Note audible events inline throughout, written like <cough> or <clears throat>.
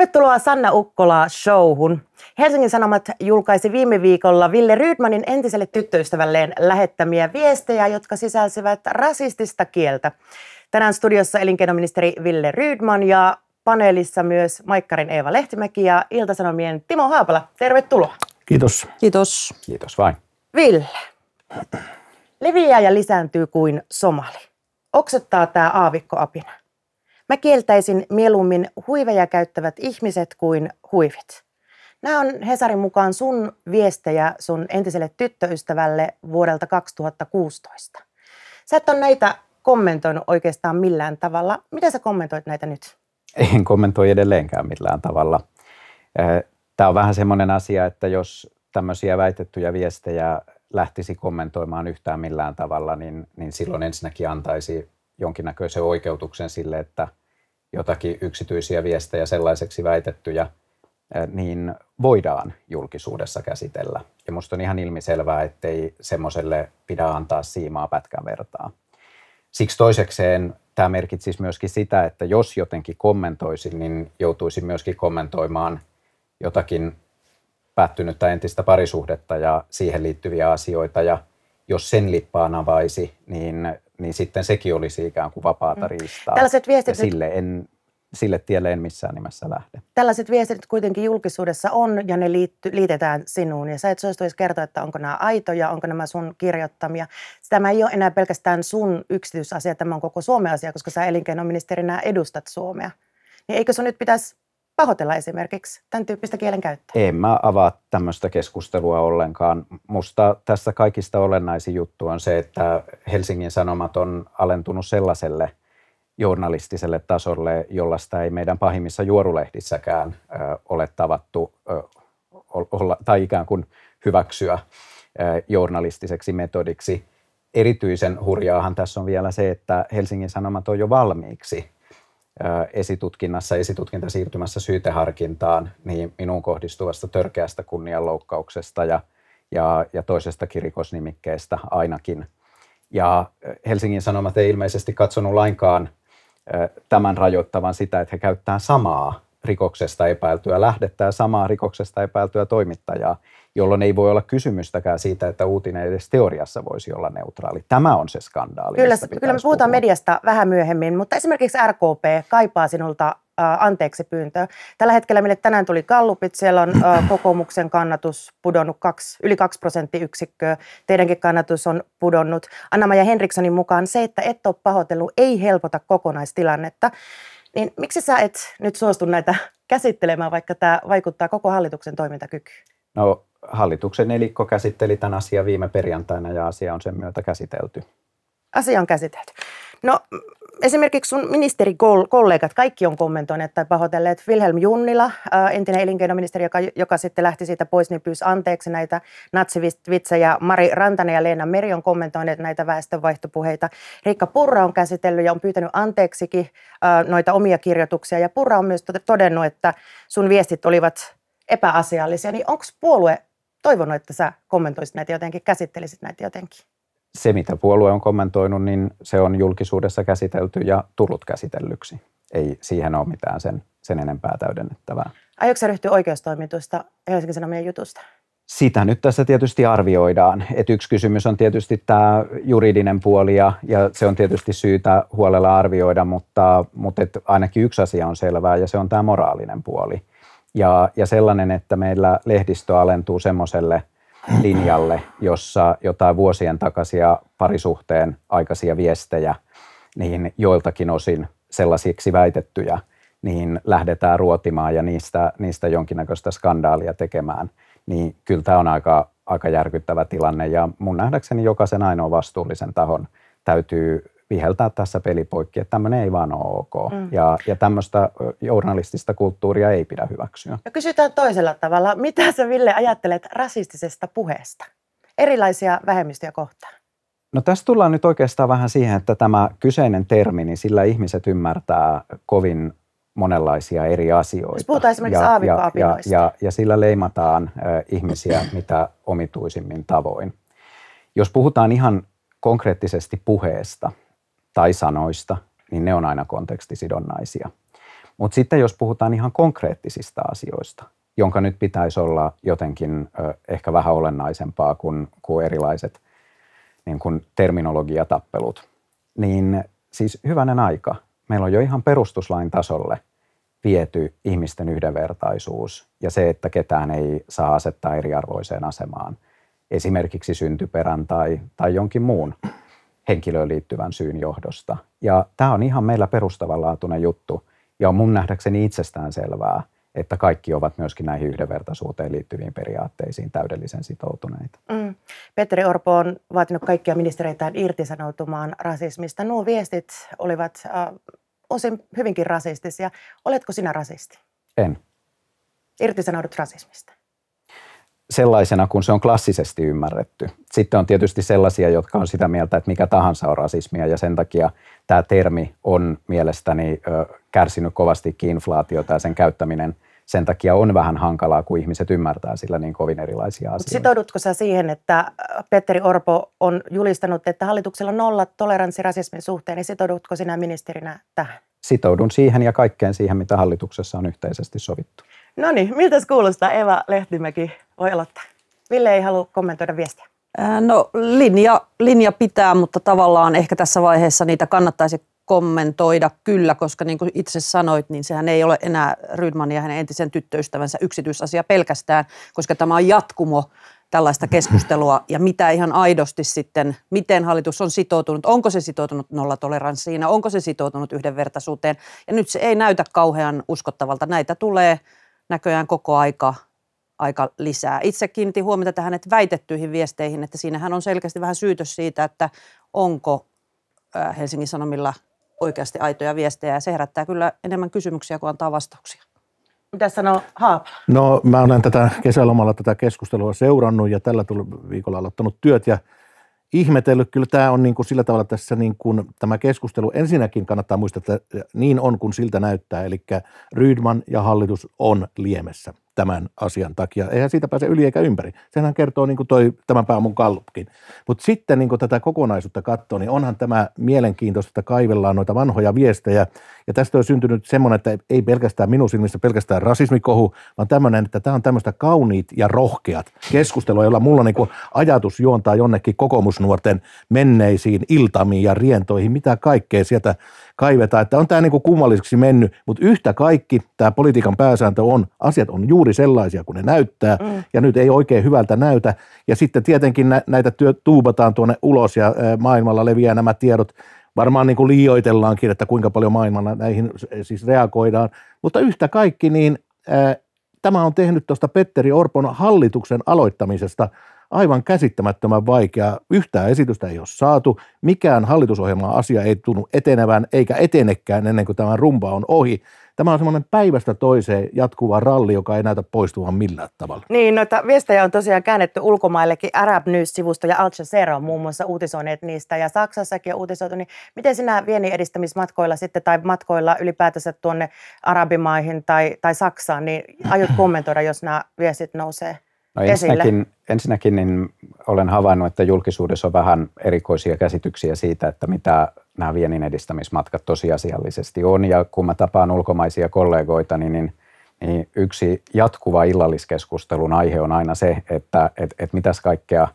Tervetuloa Sanna Ukkola showhun. Helsingin Sanomat julkaisi viime viikolla Ville Rydmanin entiselle tyttöystävälleen lähettämiä viestejä, jotka sisälsivät rasistista kieltä. Tänään studiossa elinkeinoministeri Ville Rydman ja paneelissa myös Maikkarin Eeva Lehtimäki ja Iltasanomien Timo Haapala. Tervetuloa. Kiitos. Kiitos. Kiitos vain. Ville, leviää ja lisääntyy kuin somali. Oksettaa tämä aavikkoapina. Mä kieltäisin mieluummin huiveja käyttävät ihmiset kuin huivit. Nämä on Hesarin mukaan sun viestejä sun entiselle tyttöystävälle vuodelta 2016. Sä et ole näitä kommentoinut oikeastaan millään tavalla. Miten sä kommentoit näitä nyt? En kommentoi edelleenkään millään tavalla. Tämä on vähän semmoinen asia, että jos tämmöisiä väitettyjä viestejä lähtisi kommentoimaan yhtään millään tavalla, niin, niin silloin ensinnäkin antaisi jonkinnäköisen oikeutuksen sille, että – jotakin yksityisiä viestejä sellaiseksi väitettyjä, niin voidaan julkisuudessa käsitellä. Ja minusta on ihan ilmiselvää, ettei semmoiselle pidä antaa siimaa pätkän vertaa. Siksi toisekseen tämä merkitsisi myöskin sitä, että jos jotenkin kommentoisin, niin joutuisin myöskin kommentoimaan jotakin päättynyttä entistä parisuhdetta ja siihen liittyviä asioita. Ja jos sen lippaan avaisi, niin niin sitten sekin olisi ikään kuin vapaata mm. riistaa. Tällaiset viestit ja sille en sille tielle en missään nimessä lähde. Tällaiset viestit kuitenkin julkisuudessa on ja ne liitty, liitetään sinuun. Ja sä et suostuisi kertoa, että onko nämä aitoja, onko nämä sun kirjoittamia. Tämä ei ole enää pelkästään sun yksityisasia, tämä on koko Suomen asia, koska sä elinkeinoministerinä edustat Suomea. Niin eikö se nyt pitäisi pahoitella esimerkiksi tämän tyyppistä kielenkäyttöä? En mä avaa tämmöistä keskustelua ollenkaan. Musta tässä kaikista olennaisin juttu on se, että Helsingin Sanomat on alentunut sellaiselle journalistiselle tasolle, jolla sitä ei meidän pahimmissa juorulehdissäkään ole tavattu olla, tai ikään kuin hyväksyä journalistiseksi metodiksi. Erityisen hurjaahan tässä on vielä se, että Helsingin Sanomat on jo valmiiksi esitutkinnassa, esitutkinta siirtymässä syyteharkintaan, niin minun kohdistuvasta törkeästä kunnianloukkauksesta ja, ja, ja toisestakin rikosnimikkeestä ainakin. Ja Helsingin Sanomat ei ilmeisesti katsonut lainkaan tämän rajoittavan sitä, että he käyttää samaa rikoksesta epäiltyä lähdettä ja samaa rikoksesta epäiltyä toimittajaa jolloin ei voi olla kysymystäkään siitä, että uutinen edes teoriassa voisi olla neutraali. Tämä on se skandaali. Kyllä, kyllä me puhutaan puhua. mediasta vähän myöhemmin, mutta esimerkiksi RKP kaipaa sinulta anteeksi pyyntöä. Tällä hetkellä meille tänään tuli kallupit, siellä on kokoomuksen kannatus pudonnut kaksi, yli 2 prosenttiyksikköä, teidänkin kannatus on pudonnut. Anna-Maja Henrikssonin mukaan se, että et ole pahoitellut, ei helpota kokonaistilannetta. Niin miksi sä et nyt suostu näitä <laughs> käsittelemään, vaikka tämä vaikuttaa koko hallituksen toimintakykyyn? No hallituksen nelikko käsitteli tämän asian viime perjantaina ja asia on sen myötä käsitelty. Asia on käsitelty. No esimerkiksi sun ministerikollegat, kaikki on kommentoineet tai pahoitelleet. Wilhelm Junnila, entinen elinkeinoministeri, joka, joka sitten lähti siitä pois, niin pyysi anteeksi näitä natsivitsejä. Mari Rantanen ja Leena Meri on kommentoineet näitä väestönvaihtopuheita. Riikka Purra on käsitellyt ja on pyytänyt anteeksikin noita omia kirjoituksia. Ja Purra on myös todennut, että sun viestit olivat epäasiallisia. Niin onko puolue toivonut, että sä kommentoisit näitä jotenkin, käsittelisit näitä jotenkin. Se, mitä puolue on kommentoinut, niin se on julkisuudessa käsitelty ja tullut käsitellyksi. Ei siihen ole mitään sen, sen enempää täydennettävää. Aiotko ryhtyä oikeustoimitusta Helsingin Sanomien jutusta? Sitä nyt tässä tietysti arvioidaan. Et yksi kysymys on tietysti tämä juridinen puoli ja, ja se on tietysti syytä huolella arvioida, mutta, mutta et ainakin yksi asia on selvää ja se on tämä moraalinen puoli. Ja, ja sellainen, että meillä lehdistö alentuu semmoiselle linjalle, jossa jotain vuosien takaisia parisuhteen aikaisia viestejä, niin joiltakin osin sellaisiksi väitettyjä, niin lähdetään ruotimaan ja niistä, niistä jonkinnäköistä skandaalia tekemään. Niin kyllä tämä on aika, aika järkyttävä tilanne ja mun nähdäkseni jokaisen ainoa vastuullisen tahon täytyy viheltää tässä peli poikki, että tämmöinen ei vaan ole ok. Mm. Ja, ja tämmöistä journalistista kulttuuria ei pidä hyväksyä. Ja kysytään toisella tavalla. Mitä sä Ville ajattelet rasistisesta puheesta? Erilaisia vähemmistöjä kohtaan. No tässä tullaan nyt oikeastaan vähän siihen, että tämä kyseinen termi, niin sillä ihmiset ymmärtää kovin monenlaisia eri asioita. Jos puhutaan esimerkiksi ja, ja, ja, ja, ja sillä leimataan ihmisiä <clears throat> mitä omituisimmin tavoin. Jos puhutaan ihan konkreettisesti puheesta, tai sanoista, niin ne on aina kontekstisidonnaisia. Mutta sitten jos puhutaan ihan konkreettisista asioista, jonka nyt pitäisi olla jotenkin ö, ehkä vähän olennaisempaa kuin, kuin erilaiset niin kuin terminologiatappelut, niin siis hyvänen aika, meillä on jo ihan perustuslain tasolle viety ihmisten yhdenvertaisuus ja se, että ketään ei saa asettaa eriarvoiseen asemaan, esimerkiksi syntyperän tai, tai jonkin muun henkilöön liittyvän syyn johdosta. Ja tämä on ihan meillä perustavanlaatuinen juttu ja on mun nähdäkseni itsestään selvää, että kaikki ovat myöskin näihin yhdenvertaisuuteen liittyviin periaatteisiin täydellisen sitoutuneita. Mm. Petteri Orpo on vaatinut kaikkia ministereitään irtisanoutumaan rasismista. Nuo viestit olivat äh, osin hyvinkin rasistisia. Oletko sinä rasisti? En. Irtisanoudut rasismista? sellaisena, kun se on klassisesti ymmärretty. Sitten on tietysti sellaisia, jotka on sitä mieltä, että mikä tahansa on rasismia, ja sen takia tämä termi on mielestäni kärsinyt kovastikin inflaatiota ja sen käyttäminen sen takia on vähän hankalaa, kun ihmiset ymmärtää sillä niin kovin erilaisia asioita. Sitoudutko sä siihen, että Petteri Orpo on julistanut, että hallituksella nolla toleranssi rasismin suhteen, niin sitoudutko sinä ministerinä tähän? Sitoudun siihen ja kaikkeen siihen, mitä hallituksessa on yhteisesti sovittu. No niin, miltä kuulostaa Eva Lehtimäki? Voi aloittaa. Ville ei halua kommentoida viestiä. No linja, linja pitää, mutta tavallaan ehkä tässä vaiheessa niitä kannattaisi kommentoida kyllä, koska niin kuin itse sanoit, niin sehän ei ole enää Rydman ja hänen entisen tyttöystävänsä yksityisasia pelkästään, koska tämä on jatkumo tällaista keskustelua ja mitä ihan aidosti sitten, miten hallitus on sitoutunut, onko se sitoutunut nollatoleranssiin, onko se sitoutunut yhdenvertaisuuteen ja nyt se ei näytä kauhean uskottavalta. Näitä tulee näköjään koko aika, aika lisää. Itse kiinnitin huomiota tähän että väitettyihin viesteihin, että siinähän on selkeästi vähän syytös siitä, että onko Helsingin Sanomilla oikeasti aitoja viestejä. Ja se herättää kyllä enemmän kysymyksiä kuin antaa vastauksia. Mitä sanoo Haap? No mä olen tätä kesälomalla tätä keskustelua seurannut ja tällä viikolla aloittanut työt ja – ihmetellyt. Kyllä tämä on niin kuin sillä tavalla tässä niin kuin tämä keskustelu. Ensinnäkin kannattaa muistaa, että niin on kuin siltä näyttää. Eli Rydman ja hallitus on liemessä tämän asian takia. Eihän siitä pääse yli eikä ympäri. Senhän kertoo niin kuin toi, tämän pääomun kallupkin. Mutta sitten niin kuin tätä kokonaisuutta katsoo, niin onhan tämä mielenkiintoista, että kaivellaan noita vanhoja viestejä. Ja tästä on syntynyt semmoinen, että ei pelkästään minun silmissä pelkästään rasismikohu, vaan tämmöinen, että tämä on tämmöistä kauniit ja rohkeat keskustelua, jolla mulla niin kuin ajatus juontaa jonnekin kokoomusnuorten menneisiin iltamiin ja rientoihin, mitä kaikkea sieltä kaiveta, että on tämä niin kuin kummalliseksi mennyt, mutta yhtä kaikki tämä politiikan pääsääntö on, asiat on juuri sellaisia kuin ne näyttää mm. ja nyt ei oikein hyvältä näytä ja sitten tietenkin nä- näitä työ, tuubataan tuonne ulos ja maailmalla leviää nämä tiedot varmaan niin kuin liioitellaankin, että kuinka paljon maailmalla näihin siis reagoidaan. Mutta yhtä kaikki, niin ää, tämä on tehnyt tuosta Petteri Orpon hallituksen aloittamisesta aivan käsittämättömän vaikea. Yhtään esitystä ei ole saatu. Mikään hallitusohjelman asia ei tunnu etenevän eikä etenekään ennen kuin tämä rumba on ohi. Tämä on semmoinen päivästä toiseen jatkuva ralli, joka ei näytä poistuvan millään tavalla. Niin, noita viestejä on tosiaan käännetty ulkomaillekin. Arab News-sivusto ja Al Jazeera on muun muassa uutisoineet niistä ja Saksassakin on uutisoitu. Niin miten sinä viennin edistämismatkoilla sitten tai matkoilla ylipäätänsä tuonne Arabimaihin tai, tai Saksaan, niin aiot <clears throat> kommentoida, jos nämä viestit nousee? No ensinnäkin, ensinnäkin niin olen havainnut, että julkisuudessa on vähän erikoisia käsityksiä siitä, että mitä nämä viennin edistämismatkat tosiasiallisesti on. Ja kun mä tapaan ulkomaisia kollegoita, niin, niin, niin yksi jatkuva illalliskeskustelun aihe on aina se, että et, et mitäs kaikkea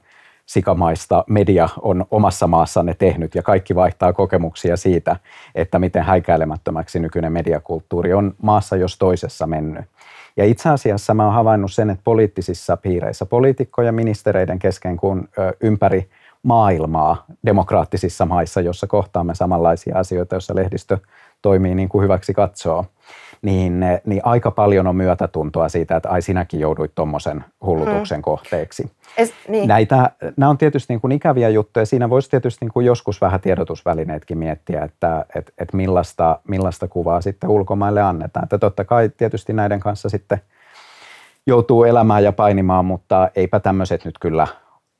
sikamaista media on omassa maassanne tehnyt ja kaikki vaihtaa kokemuksia siitä, että miten häikäilemättömäksi nykyinen mediakulttuuri on maassa jos toisessa mennyt. Ja itse asiassa mä oon havainnut sen, että poliittisissa piireissä, poliitikkojen ja ministereiden kesken, kun ympäri maailmaa demokraattisissa maissa, jossa kohtaamme samanlaisia asioita, joissa lehdistö toimii niin kuin hyväksi katsoo, niin, eh, niin aika paljon on myötätuntoa siitä, että ai sinäkin jouduit tuommoisen hullutuksen hmm. kohteeksi. Es, niin. Näitä, nämä on tietysti niin kuin ikäviä juttuja. Siinä voisi tietysti niin kuin joskus vähän tiedotusvälineetkin miettiä, että et, et millaista, millaista kuvaa sitten ulkomaille annetaan. Että totta kai tietysti näiden kanssa sitten joutuu elämään ja painimaan, mutta eipä tämmöiset nyt kyllä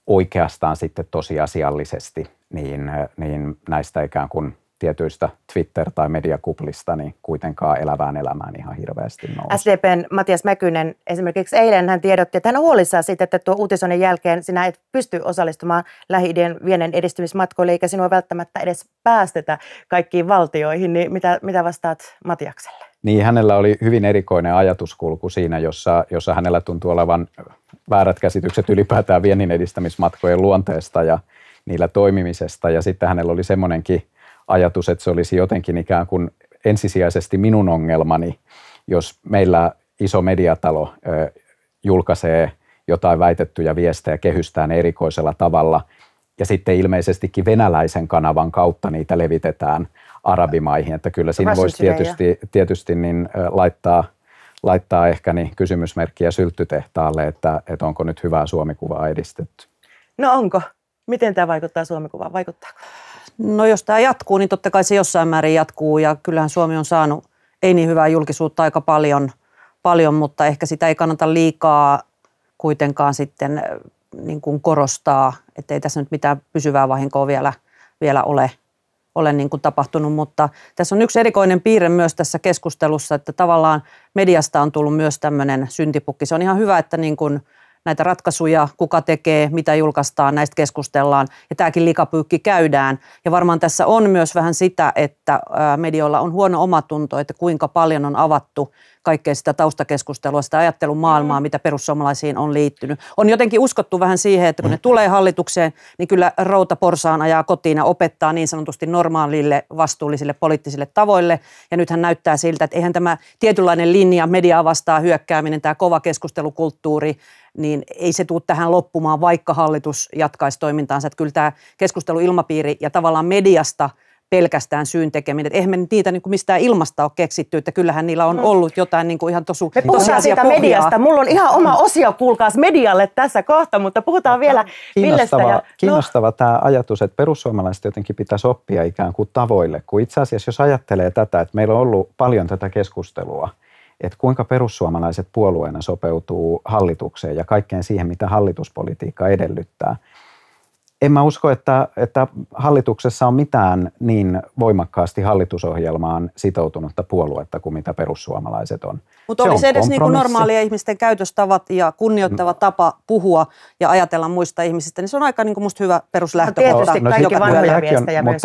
oikeastaan sitten tosiasiallisesti, niin, eh, niin näistä ikään kuin – tietyistä Twitter- tai mediakuplista niin kuitenkaan elävään elämään ihan hirveästi nousi. SDPn Matias Mäkynen esimerkiksi eilen hän tiedotti, että hän on huolissaan siitä, että tuo uutisoinnin jälkeen sinä et pysty osallistumaan lähi vienen edistymismatkoille, eikä sinua välttämättä edes päästetä kaikkiin valtioihin. Niin mitä, mitä vastaat Matiakselle? Niin, hänellä oli hyvin erikoinen ajatuskulku siinä, jossa, jossa hänellä tuntuu olevan väärät käsitykset ylipäätään viennin edistämismatkojen luonteesta ja niillä toimimisesta. Ja sitten hänellä oli semmoinenkin ajatus, että se olisi jotenkin ikään kuin ensisijaisesti minun ongelmani, jos meillä iso mediatalo julkaisee jotain väitettyjä viestejä kehystään erikoisella tavalla ja sitten ilmeisestikin venäläisen kanavan kautta niitä levitetään arabimaihin, että kyllä siinä voisi tietysti, tietysti niin laittaa – laittaa ehkä niin kysymysmerkkiä sylttytehtaalle, että, että onko nyt hyvää suomikuvaa edistetty. No onko? Miten tämä vaikuttaa suomikuvaan? Vaikuttaako? No jos tämä jatkuu, niin totta kai se jossain määrin jatkuu ja kyllähän Suomi on saanut ei niin hyvää julkisuutta aika paljon, paljon mutta ehkä sitä ei kannata liikaa kuitenkaan sitten niin kuin korostaa, että ei tässä nyt mitään pysyvää vahinkoa vielä, vielä ole, ole niin kuin tapahtunut. Mutta tässä on yksi erikoinen piirre myös tässä keskustelussa, että tavallaan mediasta on tullut myös tämmöinen syntipukki. Se on ihan hyvä, että niin kuin – näitä ratkaisuja, kuka tekee, mitä julkaistaan, näistä keskustellaan ja tämäkin likapyykki käydään. Ja varmaan tässä on myös vähän sitä, että medioilla on huono omatunto, että kuinka paljon on avattu kaikkea sitä taustakeskustelua, sitä ajattelun maailmaa, mm-hmm. mitä perussuomalaisiin on liittynyt. On jotenkin uskottu vähän siihen, että kun ne tulee hallitukseen, niin kyllä routa porsaan ajaa kotiin ja opettaa niin sanotusti normaalille vastuullisille poliittisille tavoille. Ja nythän näyttää siltä, että eihän tämä tietynlainen linja mediaa vastaa, hyökkääminen, tämä kova keskustelukulttuuri, niin ei se tule tähän loppumaan, vaikka hallitus jatkaisi toimintaansa. Että kyllä tämä keskusteluilmapiiri ja tavallaan mediasta – pelkästään syyn tekeminen. eihän me niitä niin kuin mistään ilmasta ole keksitty, että kyllähän niillä on mm. ollut jotain niin kuin ihan tosu, Me puhutaan siitä pohjaa. mediasta. Mulla on ihan oma osio, kuulkaas, medialle tässä kohta, mutta puhutaan vielä kiinnostava, Ja, no. tämä ajatus, että perussuomalaiset jotenkin pitäisi oppia ikään kuin tavoille, kun itse asiassa jos ajattelee tätä, että meillä on ollut paljon tätä keskustelua, että kuinka perussuomalaiset puolueena sopeutuu hallitukseen ja kaikkeen siihen, mitä hallituspolitiikka edellyttää en mä usko, että, että hallituksessa on mitään niin voimakkaasti hallitusohjelmaan sitoutunutta puoluetta kuin mitä perussuomalaiset on. Mutta olisi se edes niin kuin normaalia ihmisten käytöstavat ja kunnioittava no. tapa puhua ja ajatella muista ihmisistä, niin se on aika niin kuin musta hyvä peruslähtökohta. No, tietysti no, on, no, no,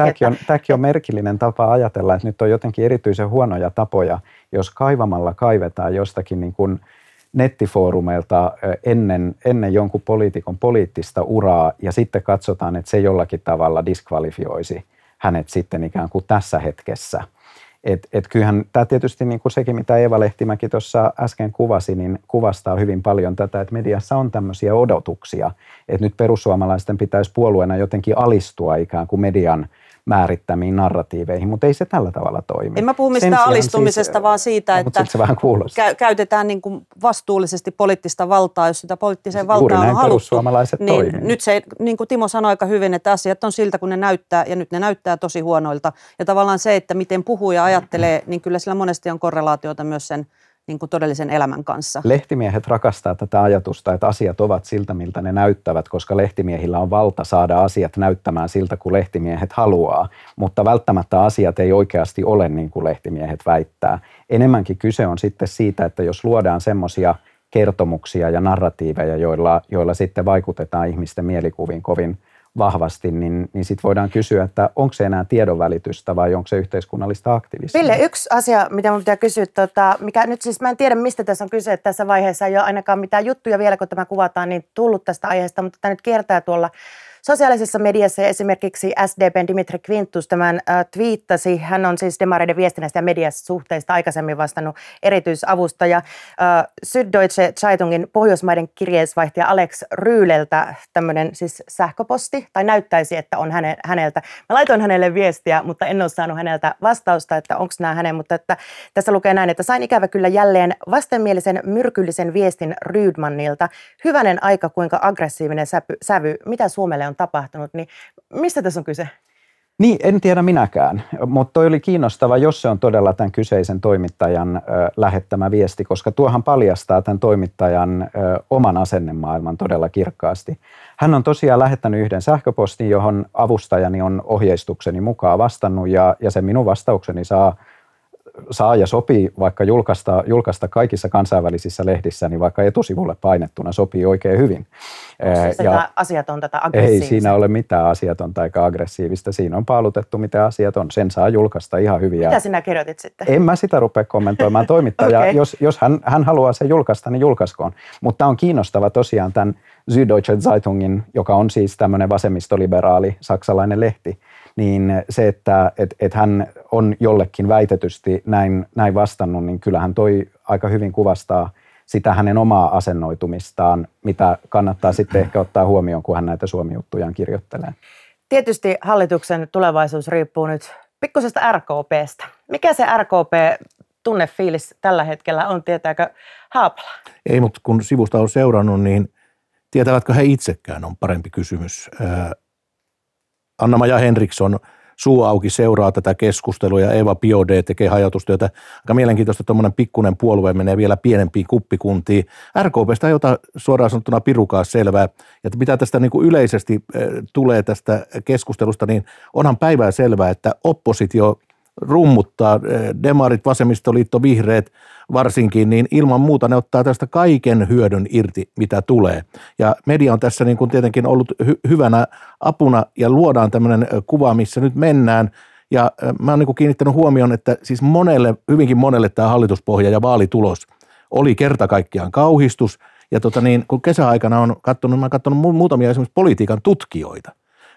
Tämäkin on, on merkillinen tapa ajatella, että nyt on jotenkin erityisen huonoja tapoja, jos kaivamalla kaivetaan jostakin niin kuin – nettifoorumeilta ennen, ennen jonkun poliitikon poliittista uraa ja sitten katsotaan, että se jollakin tavalla diskvalifioisi hänet sitten ikään kuin tässä hetkessä. Et, et kyllähän tämä tietysti niin kuin sekin, mitä Eeva Lehtimäki tuossa äsken kuvasi, niin kuvastaa hyvin paljon tätä, että mediassa on tämmöisiä odotuksia, että nyt perussuomalaisten pitäisi puolueena jotenkin alistua ikään kuin median määrittämiin narratiiveihin, mutta ei se tällä tavalla toimi. En mä puhu mistään siis, alistumisesta, siis, vaan siitä, no, että se vähän kuulostaa. kä- käytetään niin kuin vastuullisesti poliittista valtaa, jos sitä poliittiseen valtaan on haluttu. niin toimii. Nyt se, niin kuin Timo sanoi aika hyvin, että asiat on siltä, kun ne näyttää, ja nyt ne näyttää tosi huonoilta. Ja tavallaan se, että miten puhuja ajattelee, niin kyllä sillä monesti on korrelaatiota myös sen niin kuin todellisen elämän kanssa. Lehtimiehet rakastaa tätä ajatusta, että asiat ovat siltä, miltä ne näyttävät, koska lehtimiehillä on valta saada asiat näyttämään siltä, kuin lehtimiehet haluaa. Mutta välttämättä asiat ei oikeasti ole niin kuin lehtimiehet väittää. Enemmänkin kyse on sitten siitä, että jos luodaan semmoisia kertomuksia ja narratiiveja, joilla, joilla sitten vaikutetaan ihmisten mielikuviin kovin vahvasti, niin, niin sitten voidaan kysyä, että onko se enää tiedonvälitystä vai onko se yhteiskunnallista aktivismia. Ville, yksi asia, mitä minun pitää kysyä, tota, mikä nyt siis, mä en tiedä mistä tässä on kyse, että tässä vaiheessa ei ole ainakaan mitään juttuja vielä, kun tämä kuvataan, niin tullut tästä aiheesta, mutta tämä nyt kiertää tuolla Sosiaalisessa mediassa esimerkiksi SDPn Dimitri Quintus tämän äh, twiittasi. Hän on siis demareiden viestinnästä ja mediasuhteista aikaisemmin vastannut erityisavustaja. Äh, Süddeutsche Zeitungin Pohjoismaiden kirjeisvaihtaja Alex Ryyleltä tämmöinen siis sähköposti, tai näyttäisi, että on häne, häneltä. Mä laitoin hänelle viestiä, mutta en ole saanut häneltä vastausta, että onko nämä hänen, mutta että tässä lukee näin, että sain ikävä kyllä jälleen vastenmielisen myrkyllisen viestin Rydmanilta. Hyvänen aika, kuinka aggressiivinen sävy, mitä Suomelle on on tapahtunut, niin mistä tässä on kyse? Niin, en tiedä minäkään, mutta toi oli kiinnostava, jos se on todella tämän kyseisen toimittajan lähettämä viesti, koska tuohan paljastaa tämän toimittajan oman asennemaailman todella kirkkaasti. Hän on tosiaan lähettänyt yhden sähköpostin, johon avustajani on ohjeistukseni mukaan vastannut ja, ja se minun vastaukseni saa saa ja sopii vaikka julkaista, julkaista kaikissa kansainvälisissä lehdissä, niin vaikka etusivulle painettuna sopii oikein hyvin. Onko siis ja, asiatonta tai aggressiivista? Ei siinä ole mitään asiatonta eikä aggressiivista. Siinä on paalutettu, mitä asiat on. Sen saa julkaista ihan hyvin. Mitä sinä kirjoitit sitten? En mä sitä rupea kommentoimaan toimittaja. <laughs> okay. Jos, jos hän, hän haluaa sen julkaista, niin julkaiskoon. Mutta on kiinnostava tosiaan tämän Süddeutsche Zeitungin, joka on siis tämmöinen vasemmistoliberaali saksalainen lehti, niin se, että et, et hän on jollekin väitetysti näin, näin vastannut, niin kyllähän toi aika hyvin kuvastaa sitä hänen omaa asennoitumistaan, mitä kannattaa sitten ehkä ottaa huomioon, kun hän näitä suomijuttujaan kirjoittelee. Tietysti hallituksen tulevaisuus riippuu nyt pikkusesta RKPstä. Mikä se RKP tunnefiilis tällä hetkellä on, tietääkö Haapala? Ei, mutta kun sivusta on seurannut, niin tietävätkö he itsekään on parempi kysymys. Anna-Maja Henriksson suu auki seuraa tätä keskustelua ja Eva Biode tekee hajautustyötä. Aika mielenkiintoista, että tuommoinen pikkunen puolue menee vielä pienempiin kuppikuntiin. RKPstä ei ota suoraan sanottuna pirukaa selvää. Ja mitä tästä niin kuin yleisesti eh, tulee tästä keskustelusta, niin onhan päivää selvää, että oppositio rummuttaa eh, demarit, vasemmistoliitto, vihreät varsinkin, niin ilman muuta ne ottaa tästä kaiken hyödyn irti, mitä tulee. Ja media on tässä niin kuin tietenkin ollut hy- hyvänä apuna ja luodaan tämmöinen eh, kuva, missä nyt mennään. Ja eh, mä oon niin kuin kiinnittänyt huomioon, että siis monelle, hyvinkin monelle tämä hallituspohja ja vaalitulos oli kerta kaikkiaan kauhistus. Ja tota niin, kun kesäaikana on katsonut, mä oon katsonut muutamia esimerkiksi politiikan tutkijoita,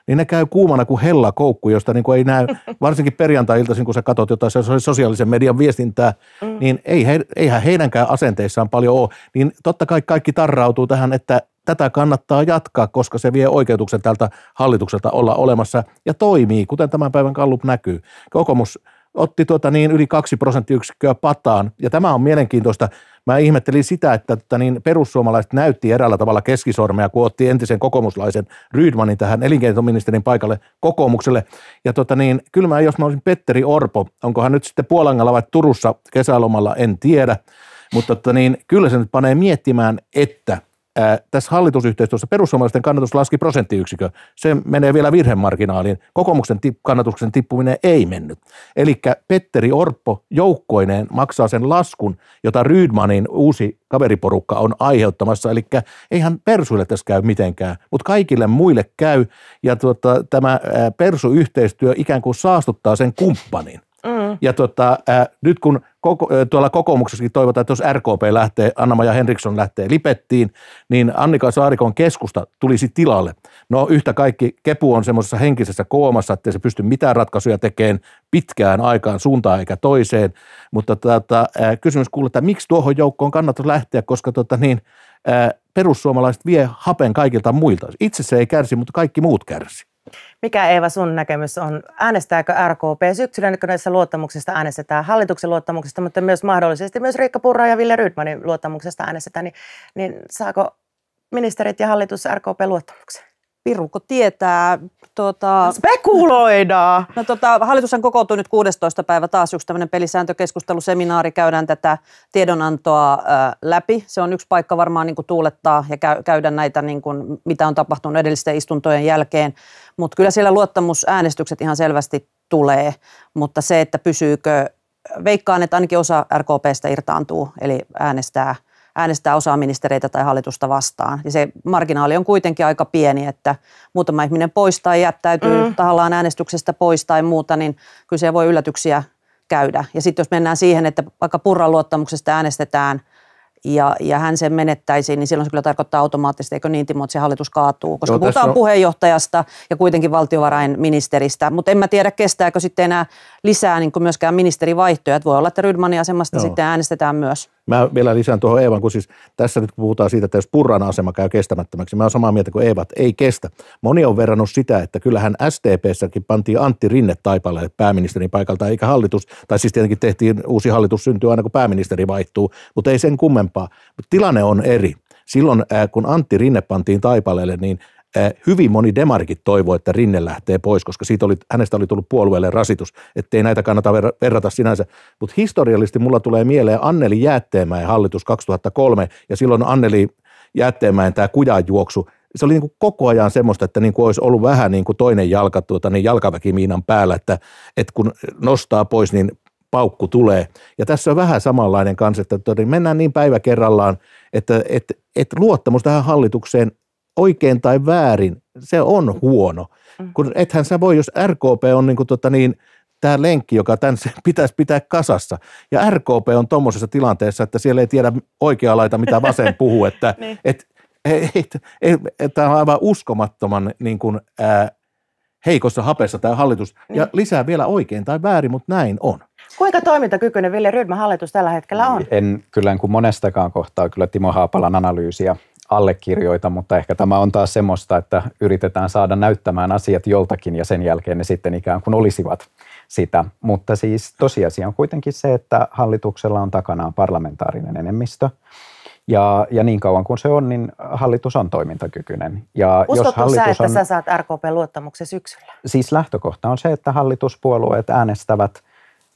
niin ne käy kuumana kuin koukku, josta niin kuin ei näy, <laughs> varsinkin perjantai-iltaisin, kun sä katsot jotain sosiaalisen median viestintää, mm. niin ei, he, eihän heidänkään asenteissaan paljon ole. Niin totta kai kaikki tarrautuu tähän, että tätä kannattaa jatkaa, koska se vie oikeutuksen tältä hallitukselta olla olemassa ja toimii, kuten tämän päivän kallup näkyy. Kokomus otti tuota niin yli 2 prosenttiyksikköä pataan. Ja tämä on mielenkiintoista. Mä ihmettelin sitä, että tuota niin, perussuomalaiset näytti eräällä tavalla keskisormea, kun otti entisen kokoomuslaisen Rydmanin tähän elinkeinoministerin paikalle kokoomukselle. Ja tuota niin, kyllä mä, jos mä olisin Petteri Orpo, onko hän nyt sitten Puolangalla vai Turussa kesälomalla, en tiedä. Mutta tuota niin, kyllä se nyt panee miettimään, että – ää, äh, tässä hallitusyhteistyössä perussuomalaisten kannatus laski prosenttiyksikö. Se menee vielä virhemarginaaliin. Kokoomuksen tip- kannatuksen tippuminen ei mennyt. Eli Petteri Orppo joukkoineen maksaa sen laskun, jota Rydmanin uusi kaveriporukka on aiheuttamassa. Eli eihän persuille tässä käy mitenkään, mutta kaikille muille käy. Ja tuota, tämä äh, persuyhteistyö ikään kuin saastuttaa sen kumppanin. Mm. Ja tota, ää, nyt kun koko, ää, tuolla kokoomuksessakin toivotaan, että jos RKP lähtee, Anna-Maja Henriksson lähtee Lipettiin, niin Annika Saarikon keskusta tulisi tilalle. No yhtä kaikki, Kepu on semmoisessa henkisessä koomassa, että se pysty mitään ratkaisuja tekemään pitkään aikaan suuntaan eikä toiseen. Mutta tota, ää, kysymys kuuluu, että miksi tuohon joukkoon kannattaisi lähteä, koska tota, niin, ää, perussuomalaiset vie hapen kaikilta muilta. Itse se ei kärsi, mutta kaikki muut kärsi. Mikä Eeva sun näkemys on? Äänestääkö RKP syksyllä niin kun näissä luottamuksista äänestetään hallituksen luottamuksesta, mutta myös mahdollisesti myös Riikka Purra ja Ville Rydmanin luottamuksesta äänestetään, niin, niin saako ministerit ja hallitus RKP luottamuksen? Pirukko tietää. Tuota, Spekuloidaan! No, tuota, hallitushan kokoontunut nyt 16. päivä taas yksi tämmöinen pelisääntökeskusteluseminaari. Käydään tätä tiedonantoa ö, läpi. Se on yksi paikka varmaan niin kuin, tuulettaa ja käy, käydä näitä, niin kuin, mitä on tapahtunut edellisten istuntojen jälkeen. Mutta kyllä siellä luottamusäänestykset ihan selvästi tulee. Mutta se, että pysyykö, veikkaan, että ainakin osa RKPstä irtaantuu, eli äänestää – äänestää osaa ministereitä tai hallitusta vastaan. Ja se marginaali on kuitenkin aika pieni, että muutama ihminen poistaa ja jättäytyy mm. tahallaan äänestyksestä pois tai muuta, niin kyllä se voi yllätyksiä käydä. Ja sitten jos mennään siihen, että vaikka purran luottamuksesta äänestetään – ja, ja hän sen menettäisi, niin silloin se kyllä tarkoittaa automaattisesti, eikö niin Timo, että se hallitus kaatuu, koska Joo, puhutaan on... puheenjohtajasta ja kuitenkin valtiovarainministeristä, mutta en mä tiedä kestääkö sitten enää lisää niin kuin myöskään ministerivaihtoja, että voi olla, että Rydmanin asemasta Joo. sitten äänestetään myös. Mä vielä lisään tuohon Eevan, kun siis tässä nyt puhutaan siitä, että jos Purran asema käy kestämättömäksi, mä oon samaa mieltä kuin Eevat, ei kestä. Moni on verrannut sitä, että kyllähän STPssäkin pantiin Antti Rinne taipaleelle pääministerin paikalta, eikä hallitus, tai siis tietenkin tehtiin uusi hallitus syntyy aina kun pääministeri vaihtuu, mutta ei sen kummempaa parempaa, mutta tilanne on eri. Silloin, äh, kun Antti Rinne pantiin Taipaleelle, niin äh, hyvin moni demarkit toivoi, että Rinne lähtee pois, koska siitä oli, hänestä oli tullut puolueelle rasitus, ettei näitä kannata verrata sinänsä. Mutta historiallisesti mulla tulee mieleen Anneli Jäätteenmäen hallitus 2003, ja silloin Anneli Jäätteenmäen tämä kujanjuoksu, se oli niin kuin koko ajan semmoista, että niin kuin olisi ollut vähän niin kuin toinen jalka tuota, niin jalkaväkimiinan päällä, että, että kun nostaa pois, niin paukku tulee. Ja tässä on vähän samanlainen kans, että tota, niin mennään niin päivä kerrallaan, että että että luottamus tähän hallitukseen oikein tai väärin, se on huono. Mm. Kun ethän sä voi, jos RKP on niin, kuin tota niin tämä lenkki, joka tämän <laughs> pitäisi pitää kasassa. Ja RKP on tuommoisessa tilanteessa, että siellä ei tiedä oikea laita, mitä vasen <laughs> puhuu. Että, niin. et, et, et, et, tämä on aivan uskomattoman niin kuin, ää, heikossa hapessa tämä hallitus. Ja niin. lisää vielä oikein tai väärin, mutta näin on. Kuinka toimintakykyinen Ville Rydman hallitus tällä hetkellä on? En kyllä en niin kuin monestakaan kohtaa kyllä Timo Haapalan analyysiä allekirjoita, mutta ehkä tämä on taas semmoista, että yritetään saada näyttämään asiat joltakin ja sen jälkeen ne sitten ikään kuin olisivat sitä. Mutta siis tosiasia on kuitenkin se, että hallituksella on takanaan parlamentaarinen enemmistö. Ja, ja niin kauan kuin se on, niin hallitus on toimintakykyinen. Ja Uskotko jos hallitus sä, että on, sä saat RKP luottamuksen syksyllä? Siis lähtökohta on se, että hallituspuolueet äänestävät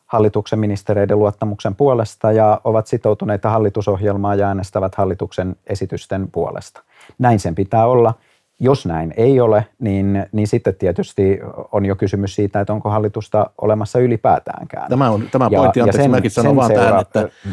hallituksen ministereiden luottamuksen puolesta ja ovat sitoutuneita hallitusohjelmaa ja äänestävät hallituksen esitysten puolesta. Näin sen pitää olla – jos näin ei ole, niin, niin sitten tietysti on jo kysymys siitä, että onko hallitusta olemassa ylipäätäänkään. Tämä on tämä pointti, ja, anteeksi, ja sen, mäkin sanon vaan seura- tähän, että mm,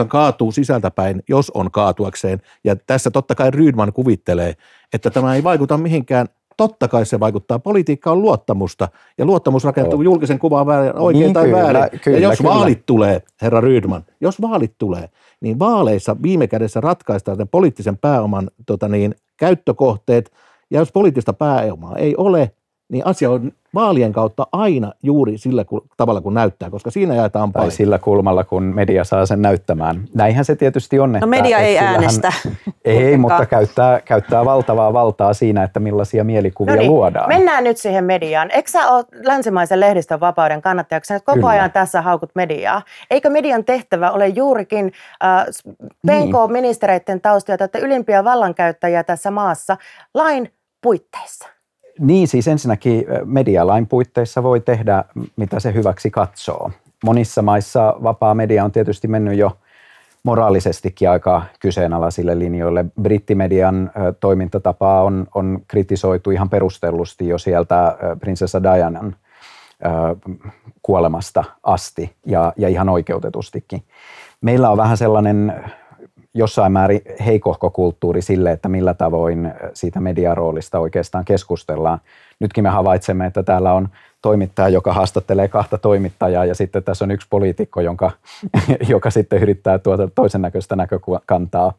on kaatuu sisältäpäin, jos on kaatuakseen. Ja tässä totta kai Rydman kuvittelee, että tämä ei vaikuta mihinkään Totta kai se vaikuttaa. Politiikka on luottamusta, ja luottamus rakentuu no. julkisen kuvaan väärin, niin, oikein niin, tai kyllä, väärin. Kyllä, ja jos kyllä. vaalit tulee, herra Rydman, jos vaalit tulee, niin vaaleissa viime kädessä ratkaistaan sen poliittisen pääoman tota niin, käyttökohteet, ja jos poliittista pääomaa ei ole, niin asia on vaalien kautta aina juuri sillä tavalla, kun näyttää, koska siinä jaetaan paine. Tai sillä kulmalla, kun media saa sen näyttämään. Näinhän se tietysti on. Että, no media ei että äänestä. <laughs> Ei, mutta käyttää, käyttää valtavaa valtaa siinä, että millaisia mielikuvia no niin, luodaan. Mennään nyt siihen mediaan. Eikö sä ole länsimaisen lehdistön vapauden kannattajaksi? että Koko Kyllä. ajan tässä haukut mediaa. Eikö median tehtävä ole juurikin äh, niin. penkoa niin. ministereiden että ylimpiä vallankäyttäjiä tässä maassa lain puitteissa? Niin siis ensinnäkin medialain puitteissa voi tehdä, mitä se hyväksi katsoo. Monissa maissa vapaa media on tietysti mennyt jo moraalisestikin aika kyseenalaisille linjoille. Brittimedian toimintatapaa on, on kritisoitu ihan perustellusti jo sieltä prinsessa Dianan kuolemasta asti ja, ja ihan oikeutetustikin. Meillä on vähän sellainen jossain määrin kulttuuri sille, että millä tavoin siitä mediaroolista oikeastaan keskustellaan. Nytkin me havaitsemme, että täällä on toimittaja, joka haastattelee kahta toimittajaa ja sitten tässä on yksi poliitikko, jonka, <laughs> joka sitten yrittää tuota toisen näköistä näkökantaa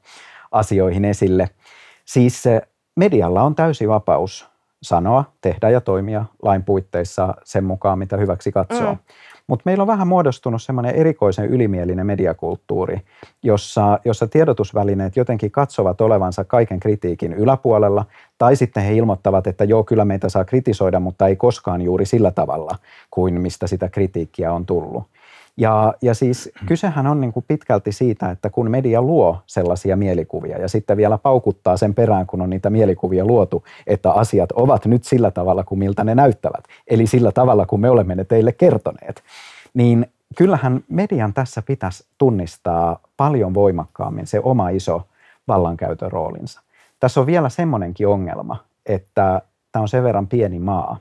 asioihin esille. Siis medialla on täysi vapaus sanoa, tehdä ja toimia lain puitteissa sen mukaan, mitä hyväksi katsoo. Mm. Mutta meillä on vähän muodostunut semmoinen erikoisen ylimielinen mediakulttuuri, jossa, jossa tiedotusvälineet jotenkin katsovat olevansa kaiken kritiikin yläpuolella, tai sitten he ilmoittavat, että joo, kyllä meitä saa kritisoida, mutta ei koskaan juuri sillä tavalla kuin mistä sitä kritiikkiä on tullut. Ja, ja siis kysehän on niin kuin pitkälti siitä, että kun media luo sellaisia mielikuvia ja sitten vielä paukuttaa sen perään, kun on niitä mielikuvia luotu, että asiat ovat nyt sillä tavalla kuin miltä ne näyttävät, eli sillä tavalla kuin me olemme ne teille kertoneet, niin kyllähän median tässä pitäisi tunnistaa paljon voimakkaammin se oma iso vallankäytön roolinsa. Tässä on vielä semmoinenkin ongelma, että tämä on sen verran pieni maa,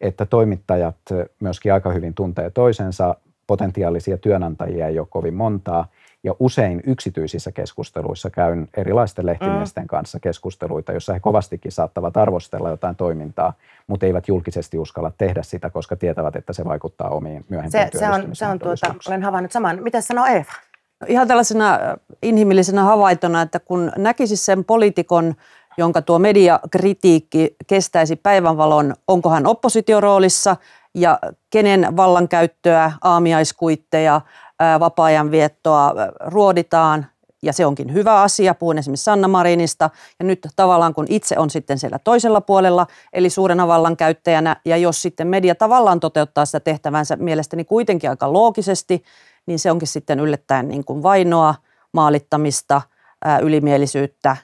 että toimittajat myöskin aika hyvin tuntee toisensa, potentiaalisia työnantajia ei ole kovin montaa. Ja usein yksityisissä keskusteluissa käyn erilaisten lehtimiesten mm. kanssa keskusteluita, jossa he kovastikin saattavat arvostella jotain toimintaa, mutta eivät julkisesti uskalla tehdä sitä, koska tietävät, että se vaikuttaa omiin myöhempiin se, se on, se on tuota, olen havainnut saman. Mitä sanoo Eeva? No ihan tällaisena äh, inhimillisenä havaitona, että kun näkisi sen poliitikon, jonka tuo mediakritiikki kestäisi päivänvalon, onko hän oppositioroolissa – ja kenen vallankäyttöä, aamiaiskuitteja, vapaa-ajan viettoa ruoditaan, ja se onkin hyvä asia. Puhun esimerkiksi Sanna Marinista. Ja nyt tavallaan kun itse on sitten siellä toisella puolella, eli suurena vallankäyttäjänä, ja jos sitten media tavallaan toteuttaa sitä tehtävänsä mielestäni kuitenkin aika loogisesti, niin se onkin sitten yllättäen niin kuin vainoa, maalittamista, ylimielisyyttä,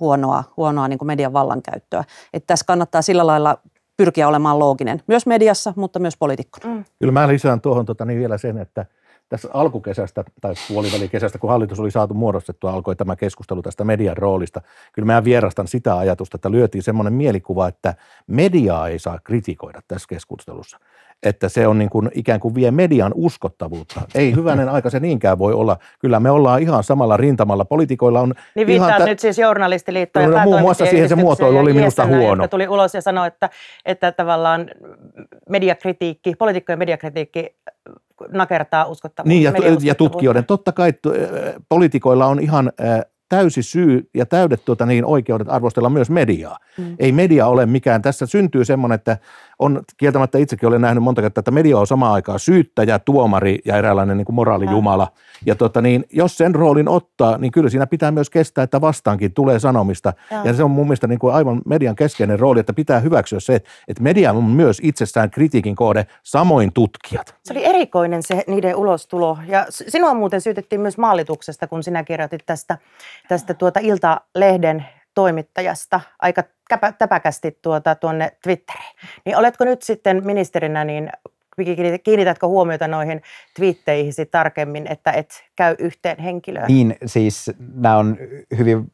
huonoa, huonoa niin kuin median vallankäyttöä. Että tässä kannattaa sillä lailla pyrkiä olemaan looginen, myös mediassa, mutta myös poliitikkona. Mm. Kyllä mä lisään tuohon tota, niin vielä sen, että tässä alkukesästä tai puolivälikesästä, kun hallitus oli saatu muodostettua, alkoi tämä keskustelu tästä median roolista. Kyllä mä vierastan sitä ajatusta, että lyötiin semmoinen mielikuva, että mediaa ei saa kritikoida tässä keskustelussa että se on niin kuin ikään kuin vie median uskottavuutta. Ei hyvänen aika se niinkään voi olla. Kyllä me ollaan ihan samalla rintamalla. Poliitikoilla on Niin viittaa tä- nyt siis journalistiliittoon ja no, no Muun muassa siihen se muotoilu oli minusta huono. tuli ulos ja sanoi, että, että tavallaan mediakritiikki, poliitikkojen mediakritiikki nakertaa uskottavuutta. Niin ja, ja tutkijoiden. Totta kai poliitikoilla on ihan äh, täysi syy ja täydet tuota, niin oikeudet arvostella myös mediaa. Mm. Ei media ole mikään. Tässä syntyy semmoinen, että on kieltämättä itsekin olen nähnyt monta kertaa, että media on samaan aikaan syyttäjä, tuomari ja eräänlainen niin kuin moraalijumala. Mm. Ja tuota niin, jos sen roolin ottaa, niin kyllä siinä pitää myös kestää, että vastaankin tulee sanomista. Mm. Ja se on mun mielestä niin kuin aivan median keskeinen rooli, että pitää hyväksyä se, että media on myös itsessään kritiikin kohde, samoin tutkijat. Se oli erikoinen se niiden ulostulo. Ja sinua muuten syytettiin myös maalituksesta, kun sinä kirjoitit tästä tästä tuota Ilta-lehden toimittajasta aika täpäkästi tuota tuonne Twitteriin. Niin oletko nyt sitten ministerinä, niin kiinnitätkö huomiota noihin twiitteihisi tarkemmin, että et käy yhteen henkilöön? Niin, siis nämä on hyvin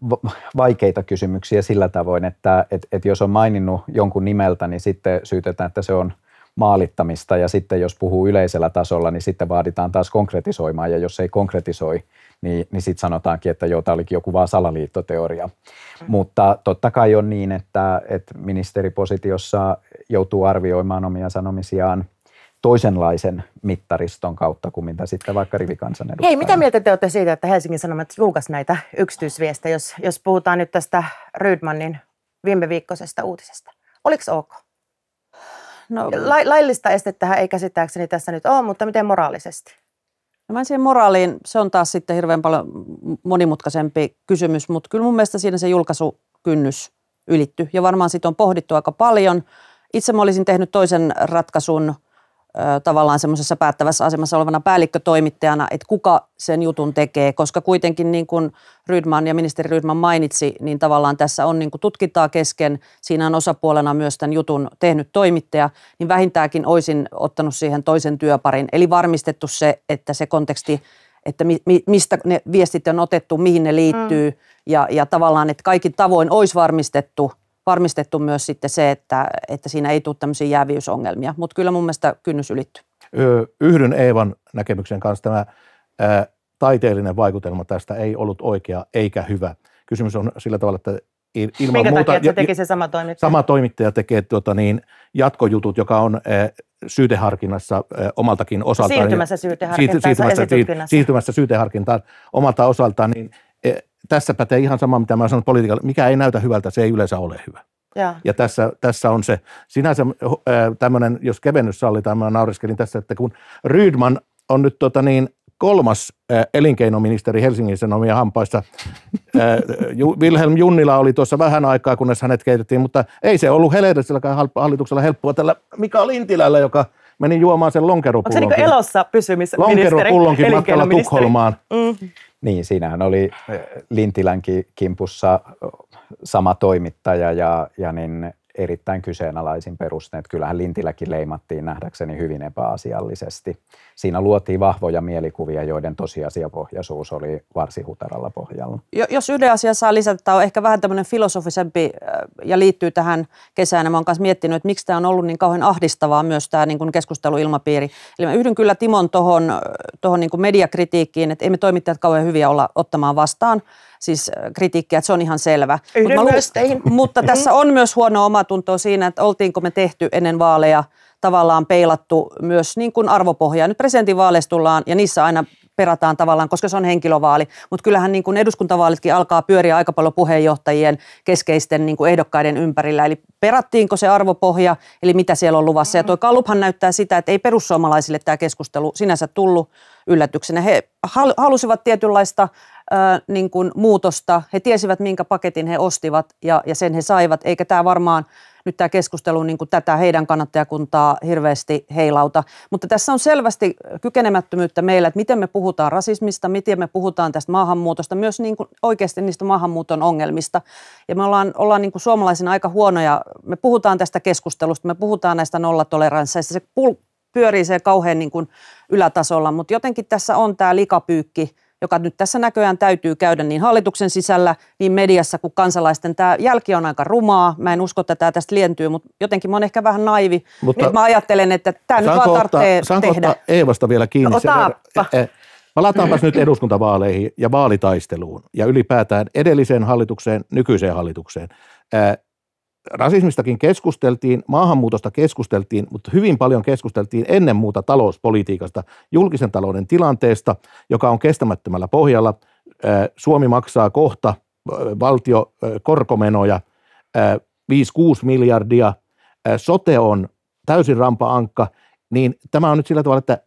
vaikeita kysymyksiä sillä tavoin, että et, et jos on maininnut jonkun nimeltä, niin sitten syytetään, että se on maalittamista ja sitten jos puhuu yleisellä tasolla, niin sitten vaaditaan taas konkretisoimaan ja jos ei konkretisoi, niin, niin sitten sanotaankin, että joo, tämä olikin joku vaan salaliittoteoria. Mm. Mutta totta kai on niin, että, että ministeripositiossa joutuu arvioimaan omia sanomisiaan toisenlaisen mittariston kautta kuin mitä sitten vaikka rivikansanedustaja. Hei, mitä mieltä te olette siitä, että Helsingin Sanomat julkaisi näitä yksityisviestejä, jos, jos puhutaan nyt tästä Rydmanin viime viikkoisesta uutisesta? Oliko ok? No, La, laillista estettähän ei käsittääkseni tässä nyt ole, mutta miten moraalisesti? No mä siihen moraaliin, se on taas sitten hirveän paljon monimutkaisempi kysymys, mutta kyllä mun mielestä siinä se julkaisukynnys ylitty. Ja varmaan siitä on pohdittu aika paljon. Itse mä olisin tehnyt toisen ratkaisun – tavallaan semmoisessa päättävässä asemassa olevana päällikkötoimittajana, että kuka sen jutun tekee, koska kuitenkin niin kuin Rydman ja ministeri Rydman mainitsi, niin tavallaan tässä on niin kuin tutkintaa kesken, siinä on osapuolena myös tämän jutun tehnyt toimittaja, niin vähintäänkin olisin ottanut siihen toisen työparin, eli varmistettu se, että se konteksti että mi, mistä ne viestit on otettu, mihin ne liittyy mm. ja, ja tavallaan, että kaikki tavoin olisi varmistettu, varmistettu myös sitten se, että, että siinä ei tule tämmöisiä jääviysongelmia. Mutta kyllä mun mielestä kynnys ylittyy. Yhdyn Eevan näkemyksen kanssa. Tämä ää, taiteellinen vaikutelma tästä ei ollut oikea eikä hyvä. Kysymys on sillä tavalla, että ilman Minkä muuta, takia se teki se sama toimittaja? Sama toimittaja tekee tuota, niin, jatkojutut, joka on ää, syyteharkinnassa omaltakin osaltaan. Niin siirtymässä syyteharkintaan. Siirtymässä, siirtymässä syyteharkintaan omalta osaltaan, niin tässä pätee ihan sama, mitä mä sanon politiikalle. Mikä ei näytä hyvältä, se ei yleensä ole hyvä. Ja, ja tässä, tässä on se sinänsä eh, tämmöinen, jos kevennys sallitaan, mä nauriskelin tässä, että kun Rydman on nyt tota niin, kolmas eh, elinkeinoministeri Helsingin Sanomia hampaissa. Eh, Wilhelm Junnila oli tuossa vähän aikaa, kunnes hänet keitettiin, mutta ei se ollut Heledersilläkään hallituksella helppoa tällä Mika Lintilällä, joka meni juomaan sen lonkeropullonkin. Onko se niin elossa pysymisministeri? Lonkeropullonkin matkalla Tukholmaan. Mm. Niin, siinähän oli eh, Lintilän kimpussa sama toimittaja ja, ja niin erittäin kyseenalaisin perusteet. Kyllähän Lintiläkin leimattiin nähdäkseni hyvin epäasiallisesti siinä luotiin vahvoja mielikuvia, joiden tosiasiapohjaisuus oli varsin hutaralla pohjalla. Jos yhden asian saa lisätä, tämä on ehkä vähän tämmöinen filosofisempi ja liittyy tähän kesään. Mä oon myös miettinyt, että miksi tämä on ollut niin kauhean ahdistavaa myös tämä niin kuin keskusteluilmapiiri. Eli mä yhdyn kyllä Timon tuohon tohon niin mediakritiikkiin, että emme toimittajat kauhean hyviä olla ottamaan vastaan siis kritiikkiä, että se on ihan selvä. Mut mä luulen, Mutta tässä mm-hmm. on myös huono omatuntoa siinä, että oltiinko me tehty ennen vaaleja – tavallaan peilattu myös niin kuin arvopohjaa. Nyt presidentinvaaleissa tullaan ja niissä aina perataan tavallaan, koska se on henkilövaali. Mutta kyllähän niin kuin eduskuntavaalitkin alkaa pyöriä aika paljon puheenjohtajien keskeisten niin kuin ehdokkaiden ympärillä. Eli perattiinko se arvopohja, eli mitä siellä on luvassa. Ja tuo Kalluphan näyttää sitä, että ei perussuomalaisille tämä keskustelu sinänsä tullut yllätyksenä. He halusivat tietynlaista äh, niin kuin muutosta. He tiesivät, minkä paketin he ostivat ja, ja sen he saivat, eikä tämä varmaan nyt tämä keskustelu niin kuin tätä heidän kannattajakuntaa hirveästi heilauta. Mutta tässä on selvästi kykenemättömyyttä meillä, että miten me puhutaan rasismista, miten me puhutaan tästä maahanmuutosta, myös niin kuin oikeasti niistä maahanmuuton ongelmista. Ja me ollaan, ollaan niin kuin suomalaisina aika huonoja, me puhutaan tästä keskustelusta, me puhutaan näistä nollatoleransseista, se pul- pyörii se kauhean niin kuin ylätasolla, mutta jotenkin tässä on tämä likapyykki, joka nyt tässä näköjään täytyy käydä niin hallituksen sisällä, niin mediassa kuin kansalaisten. Tämä jälki on aika rumaa. Mä en usko, että tämä tästä lientyy, mutta jotenkin mä oon ehkä vähän naivi. Mutta nyt mä ajattelen, että tämä nyt vaan tarvitsee tehdä. Eevasta vielä kiinni? No, e- Palataanpas e- e- nyt eduskuntavaaleihin ja vaalitaisteluun ja ylipäätään edelliseen hallitukseen, nykyiseen hallitukseen rasismistakin keskusteltiin, maahanmuutosta keskusteltiin, mutta hyvin paljon keskusteltiin ennen muuta talouspolitiikasta, julkisen talouden tilanteesta, joka on kestämättömällä pohjalla. Suomi maksaa kohta valtio korkomenoja 5-6 miljardia, sote on täysin rampaankka, niin tämä on nyt sillä tavalla, että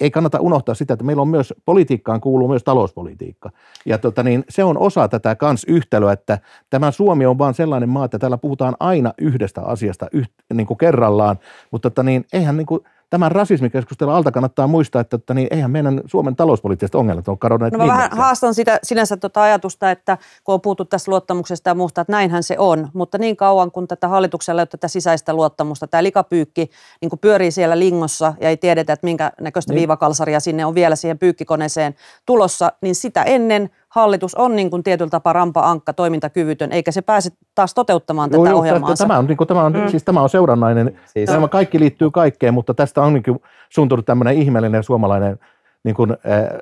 ei kannata unohtaa sitä, että meillä on myös, politiikkaan kuuluu myös talouspolitiikka. Ja tota niin, se on osa tätä kans yhtälöä, että tämä Suomi on vaan sellainen maa, että täällä puhutaan aina yhdestä asiasta yht, niin kuin kerrallaan, mutta tota niin, eihän niin kuin – tämän rasismikeskustelun alta kannattaa muistaa, että, että tota, niin, eihän meidän Suomen talouspoliittiset ongelmat ole kadonneet. No mä vähän haastan sitä, sinänsä tuota ajatusta, että kun on puhuttu tästä luottamuksesta ja muusta, että näinhän se on. Mutta niin kauan kun tätä hallituksella ei tätä sisäistä luottamusta, tämä likapyykki niin pyörii siellä lingossa ja ei tiedetä, että minkä näköistä niin. viivakalsaria sinne on vielä siihen pyykkikoneeseen tulossa, niin sitä ennen – hallitus on niin kuin tietyllä tapaa rampa-ankka, toimintakyvytön, eikä se pääse taas toteuttamaan joo, tätä joo, ohjelmaansa. Tämä on, niin kuin, tämä on, mm. siis tämä on seurannainen. Siis. Tämä kaikki liittyy kaikkeen, mutta tästä on niin kuin tämmöinen ihmeellinen suomalainen niin kuin, äh,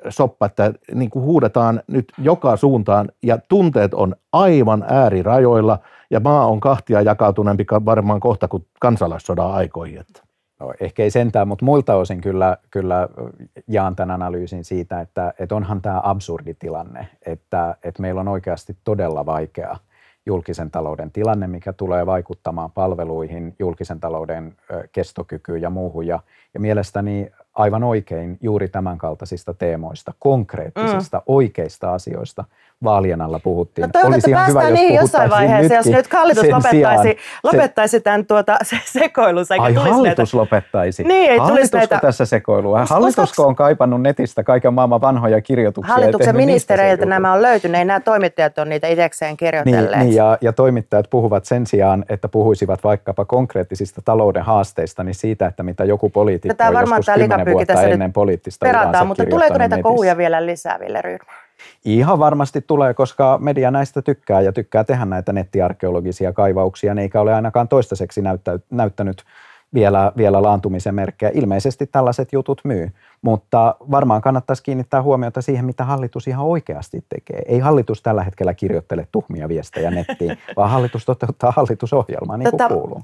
soppa, että niin kuin huudetaan nyt joka suuntaan ja tunteet on aivan äärirajoilla ja maa on kahtia jakautuneempi varmaan kohta kuin kansalaissodan aikoihin. Että. No, ehkä ei sentään, mutta muilta osin kyllä, kyllä jaan tämän analyysin siitä, että, että onhan tämä absurdi tilanne, että, että meillä on oikeasti todella vaikea julkisen talouden tilanne, mikä tulee vaikuttamaan palveluihin, julkisen talouden kestokykyyn ja muuhun. Ja, ja mielestäni aivan oikein juuri tämänkaltaisista teemoista, konkreettisista, mm. oikeista asioista – vaalien alla puhuttiin. No toivottavasti päästään hyvä, niihin jossain vaiheessa, jos nyt hallitus lopettaisi, lopettaisi se... tämän tuota, se sekoilunsa. Ai hallitus näitä... lopettaisi? Niin, ei Hallitusko näitä... tässä sekoilua? Hallitusko on kaipannut netistä kaiken maailman vanhoja kirjoituksia? Hallituksen ministereiltä nämä on löytynyt, nämä toimittajat on niitä itsekseen niin, kirjoitelleet. Niin, niin ja, ja toimittajat puhuvat sen sijaan, että puhuisivat vaikkapa konkreettisista talouden haasteista, niin siitä, että mitä joku poliitikko no, joskus kymmenen vuotta ennen poliittista perataan, mutta tuleeko näitä kohuja vielä lisää, Ville Ryhmä? Ihan varmasti tulee, koska media näistä tykkää ja tykkää tehdä näitä nettiarkeologisia kaivauksia, ne niin eikä ole ainakaan toistaiseksi näyttänyt vielä, vielä laantumisen merkkejä. Ilmeisesti tällaiset jutut myy, mutta varmaan kannattaisi kiinnittää huomiota siihen, mitä hallitus ihan oikeasti tekee. Ei hallitus tällä hetkellä kirjoittele tuhmia viestejä nettiin, <laughs> vaan hallitus toteuttaa hallitusohjelmaa, niin kuin tota, kuuluu.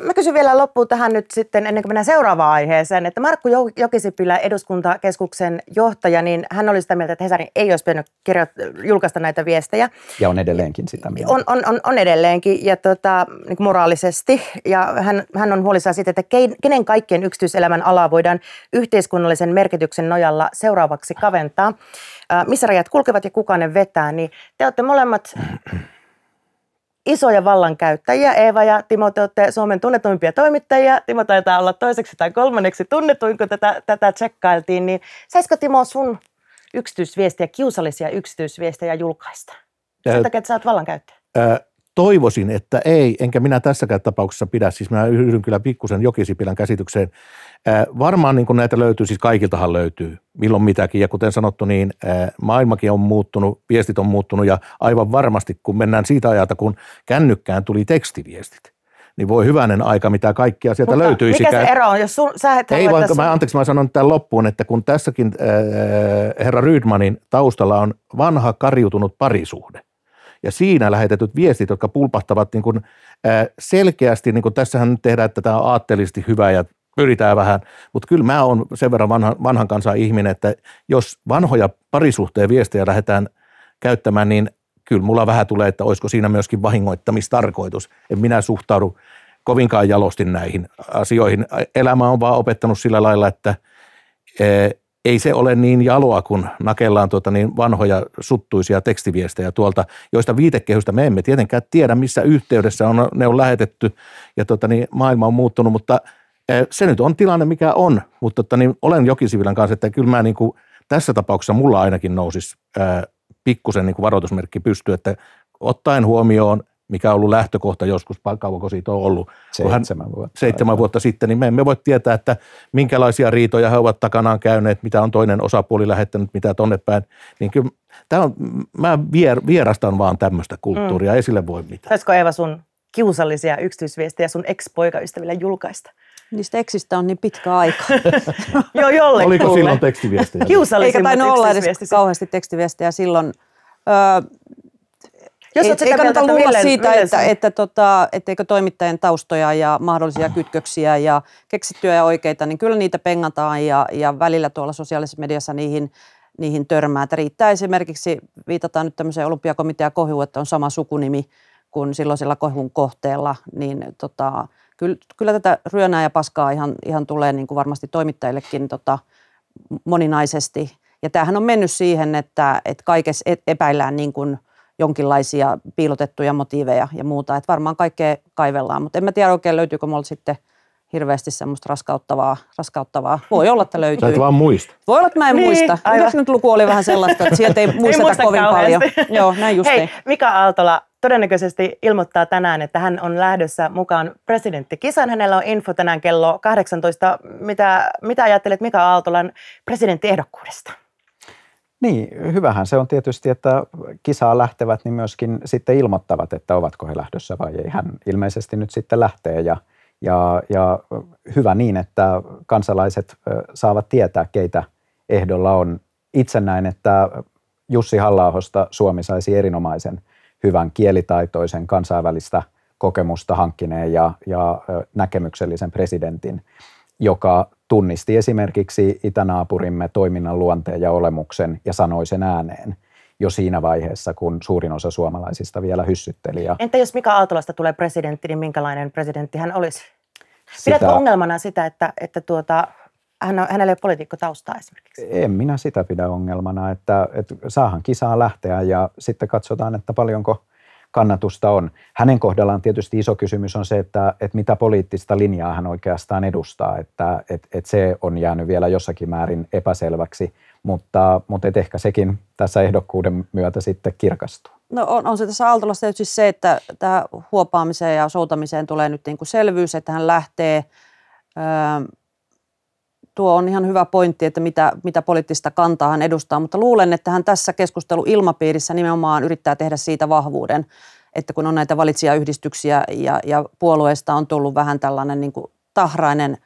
Mä kysyn vielä loppuun tähän nyt sitten, ennen kuin mennään seuraavaan aiheeseen, että Markku Jokisipilä, eduskuntakeskuksen johtaja, niin hän oli sitä mieltä, että Hesarin ei olisi pitänyt kirjo- julkaista näitä viestejä. Ja on edelleenkin sitä mieltä. On, on, on, on edelleenkin ja tota, niin moraalisesti. Ja hän, hän on huolissaan siitä, että kenen kaikkien yksityiselämän alaa voidaan yhteiskunnallisen merkityksen nojalla seuraavaksi kaventaa. Äh, missä rajat kulkevat ja kuka ne vetää, niin te olette molemmat isoja vallankäyttäjiä. Eeva ja Timo, te olette Suomen tunnetuimpia toimittajia. Timo taitaa olla toiseksi tai kolmanneksi tunnetuin, kun tätä, tätä tsekkailtiin. Niin saisiko Timo sun yksityisviestiä, kiusallisia yksityisviestejä julkaista? Sen äh, takia, että sä oot vallankäyttäjä. Ää, äh, toivoisin, että ei, enkä minä tässäkään tapauksessa pidä, siis minä yhdyn kyllä pikkusen Jokisipilän käsitykseen. Ää, äh, varmaan niin kuin näitä löytyy, siis kaikiltahan löytyy, milloin mitäkin, ja kuten sanottu, niin ää, äh, maailmakin on muuttunut, viestit on muuttunut, ja aivan varmasti, kun mennään siitä ajalta, kun kännykkään tuli tekstiviestit, niin voi hyvänen aika, mitä kaikkia sieltä Mutta löytyisi. mikä se ero on, jos sun, sä et Ei, vaan, sun... mä, anteeksi, mä sanon tämän loppuun, että kun tässäkin äh, herra Rydmanin taustalla on vanha karjutunut parisuhde – ja siinä lähetetyt viestit, jotka pulpahtavat niin kuin, ää, selkeästi, niin kuin tässähän nyt tehdään, että tämä on aatteellisesti hyvä ja pyritään vähän, mutta kyllä mä oon sen verran vanha, vanhan kansan ihminen, että jos vanhoja parisuhteen viestejä lähdetään käyttämään, niin kyllä mulla vähän tulee, että olisiko siinä myöskin vahingoittamistarkoitus. En minä suhtaudu kovinkaan jalostin näihin asioihin. Elämä on vaan opettanut sillä lailla, että ei se ole niin jaloa, kun nakellaan tuota niin vanhoja suttuisia tekstiviestejä tuolta, joista viitekehystä me emme tietenkään tiedä, missä yhteydessä on, ne on lähetetty ja tuota niin maailma on muuttunut, mutta eh, se nyt on tilanne, mikä on, mutta tuota niin olen Jokisivilän kanssa, että kyllä mä niin kuin, tässä tapauksessa mulla ainakin nousisi eh, pikkusen niin varoitusmerkki pystyy, että ottaen huomioon – mikä on ollut lähtökohta joskus, kauanko siitä on ollut. Seitsemän vuotta. Seitsemän vuotta sitten, niin me emme voi tietää, että minkälaisia riitoja he ovat takanaan käyneet, mitä on toinen osapuoli lähettänyt, mitä tonne päin. Niin kyllä, tämä on, mä vier, vierastan vaan tämmöistä kulttuuria, mm. ei sille voi mitään. Olisiko Eeva sun kiusallisia yksityisviestejä sun ex-poikaystävillä julkaista? Niistä eksistä on niin pitkä aika. <laughs> Joo, jollekin. Oliko silloin tekstiviestejä? Kiusallisimmat Eikä tainnut olla edes kauheasti tekstiviestejä silloin. Öö, jos et, ei sitä kannata luulla mielen, siitä, mielen että, että tota, etteikö toimittajien taustoja ja mahdollisia kytköksiä ja keksittyjä ja oikeita, niin kyllä niitä pengataan ja, ja välillä tuolla sosiaalisessa mediassa niihin niihin törmää. Että riittää esimerkiksi, viitataan nyt tämmöiseen olympiakomitean kohu, että on sama sukunimi kuin silloisella kohun kohteella, niin tota, kyllä, kyllä tätä ryönää ja paskaa ihan, ihan tulee niin kuin varmasti toimittajillekin tota, moninaisesti. Ja tämähän on mennyt siihen, että, että kaikessa e-, epäillään niin kuin – jonkinlaisia piilotettuja motiiveja ja muuta. Että varmaan kaikkea kaivellaan, mutta en mä tiedä oikein löytyykö mulla sitten hirveästi semmoista raskauttavaa, raskauttavaa. Voi olla, että löytyy. Sä et vaan muista. Voi olla, että mä en niin, muista. Nyt luku oli vähän sellaista, että sieltä ei muisteta ei kovin kauheasti. paljon. Joo, näin just Hei, niin. Mika Aaltola todennäköisesti ilmoittaa tänään, että hän on lähdössä mukaan presidenttikisan. Hänellä on info tänään kello 18. Mitä, mitä ajattelet Mika Aaltolan presidenttiehdokkuudesta? Niin, hyvähän se on tietysti, että kisaa lähtevät, niin myöskin sitten ilmoittavat, että ovatko he lähdössä vai ei. Hän ilmeisesti nyt sitten lähtee ja, ja, ja hyvä niin, että kansalaiset saavat tietää, keitä ehdolla on. Itse näin, että Jussi halla Suomi saisi erinomaisen hyvän kielitaitoisen kansainvälistä kokemusta hankkineen ja, ja näkemyksellisen presidentin, joka tunnisti esimerkiksi itänaapurimme toiminnan luonteen ja olemuksen ja sanoi sen ääneen jo siinä vaiheessa, kun suurin osa suomalaisista vielä hyssytteli. Ja Entä jos Mika Aaltolasta tulee presidentti, niin minkälainen presidentti hän olisi? Pidätkö sitä, ongelmana sitä, että, että tuota, hän on, hänellä ei ole poliitikkotaustaa esimerkiksi? En minä sitä pidä ongelmana, että, että saahan kisaa lähteä ja sitten katsotaan, että paljonko – kannatusta on. Hänen kohdallaan tietysti iso kysymys on se, että, että mitä poliittista linjaa hän oikeastaan edustaa, että että että se on jäänyt vielä jossakin määrin epäselväksi, mutta, mutta et ehkä sekin tässä ehdokkuuden myötä sitten kirkastuu. No on, on se tässä Aaltolassa tietysti se, että tämä huopaamiseen ja soutamiseen tulee nyt niin kuin selvyys, että hän lähtee öö, tuo on ihan hyvä pointti, että mitä, mitä poliittista kantaa hän edustaa, mutta luulen, että hän tässä ilmapiirissä nimenomaan yrittää tehdä siitä vahvuuden, että kun on näitä valitsijayhdistyksiä ja, ja puolueesta on tullut vähän tällainen niin kuin tahrainen,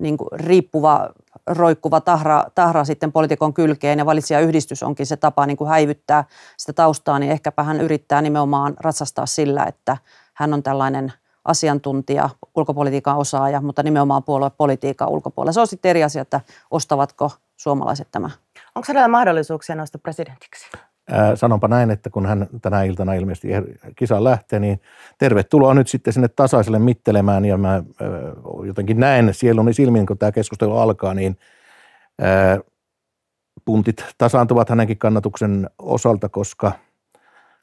niin kuin riippuva, roikkuva tahra, tahra sitten poliitikon kylkeen ja valitsijayhdistys onkin se tapa niin kuin häivyttää sitä taustaa, niin ehkäpä hän yrittää nimenomaan ratsastaa sillä, että hän on tällainen – asiantuntija, ulkopolitiikan osaaja, mutta nimenomaan puoluepolitiikan ulkopuolella. Se on sitten eri asia, että ostavatko suomalaiset tämä. Onko hänellä mahdollisuuksia nousta presidentiksi? Äh, sanonpa näin, että kun hän tänä iltana ilmeisesti eh, kisa lähtee, niin tervetuloa nyt sitten sinne tasaiselle mittelemään. Ja mä äh, jotenkin näen sieluni silmin, kun tämä keskustelu alkaa, niin äh, puntit tasaantuvat hänenkin kannatuksen osalta, koska –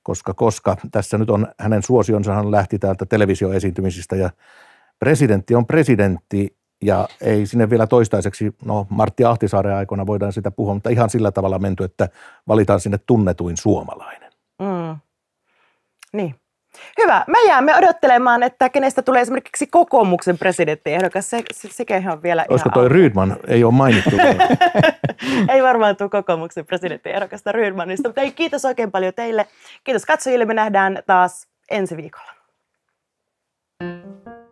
koska, koska tässä nyt on hänen suosionsa hän lähti täältä televisioesiintymisistä ja presidentti on presidentti ja ei sinne vielä toistaiseksi, no Martti Ahtisaaren aikana voidaan sitä puhua, mutta ihan sillä tavalla menty, että valitaan sinne tunnetuin suomalainen. Mm. Niin. Hyvä. Me jäämme odottelemaan, että kenestä tulee esimerkiksi kokoomuksen presidenttiehdokas. Se, se, sekä ihan vielä Olisiko ihan toi alka. Rydman? Ei ole mainittu. <laughs> ei varmaan tule kokoomuksen presidenttiehdokasta Rydmanista, mutta ei, kiitos oikein paljon teille. Kiitos katsojille. Me nähdään taas ensi viikolla. thank you